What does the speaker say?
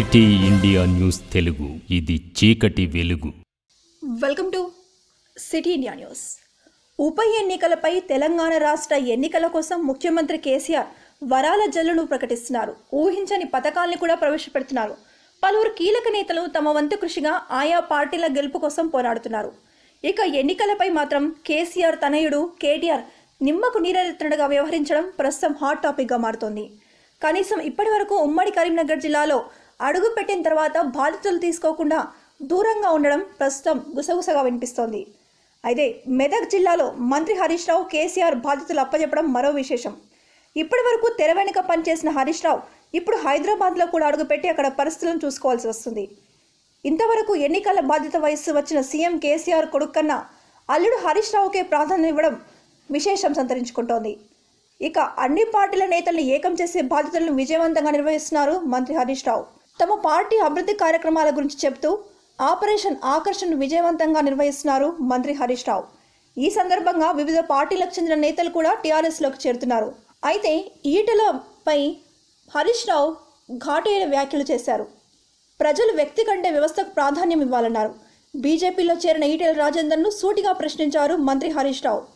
city India news Telugu ఇది చీకటి వెలుగు welcome to city India news ఉప ఎన్నికలపై తెలంగాణ రాష్ట్ర ఎన్నికల కోసం ముఖ్యమంత్రి కేసీఆర్ వరాల జల్లును ప్రకటిస్తున్నారు ఊహించని పథకాల్ని కూడా ప్రవేశపెడుతున్నారు పలువురు కీలక నేతలు తమ వంతు కృషిగా ఆయా పార్టీల గెలుపు కోసం పోరాడుతున్నారు ఇక ఎన్నికలపై మాత్రం కేసీఆర్ తనయుడు కేటీఆర్ నిమ్మకు నీరెత్తుండగా వ్యవహరించడం ప్రస్తుతం హాట్ టాపిక్గా మారుతోంది కనీసం ఇప్పటి వరకు ఉమ్మడి కరీంనగర్ జిల్లాలో అడుగు పెట్టిన తర్వాత బాధితులు తీసుకోకుండా దూరంగా ఉండడం ప్రస్తుతం గుసగుసగా వినిపిస్తోంది అయితే మెదక్ జిల్లాలో మంత్రి హరీష్ రావు కేసీఆర్ బాధితులు అప్పచెప్పడం మరో విశేషం ఇప్పటి వరకు తెర వెనుక పనిచేసిన హరీష్ రావు ఇప్పుడు హైదరాబాద్లో కూడా అడుగుపెట్టి అక్కడ పరిస్థితులను చూసుకోవాల్సి వస్తుంది ఇంతవరకు ఎన్నికల బాధ్యత వయస్సు వచ్చిన సీఎం కేసీఆర్ కొడుకు కన్నా అల్లుడు హరీష్ రావుకే ప్రాధాన్యం ఇవ్వడం విశేషం సంతరించుకుంటోంది ఇక అన్ని పార్టీల నేతలను ఏకం చేసే బాధ్యతలను విజయవంతంగా నిర్వహిస్తున్నారు మంత్రి హరీష్ రావు తమ పార్టీ అభివృద్ధి కార్యక్రమాల గురించి చెబుతూ ఆపరేషన్ ఆకర్షణను విజయవంతంగా నిర్వహిస్తున్నారు మంత్రి హరీష్ రావు ఈ సందర్భంగా వివిధ పార్టీలకు చెందిన నేతలు కూడా టీఆర్ఎస్లోకి చేరుతున్నారు అయితే ఈటలపై హరీష్ రావు ఘాటైన వ్యాఖ్యలు చేశారు ప్రజలు వ్యక్తి కంటే వ్యవస్థకు ప్రాధాన్యం ఇవ్వాలన్నారు బీజేపీలో చేరిన ఈటెల రాజేందర్ను సూటిగా ప్రశ్నించారు మంత్రి హరీష్ రావు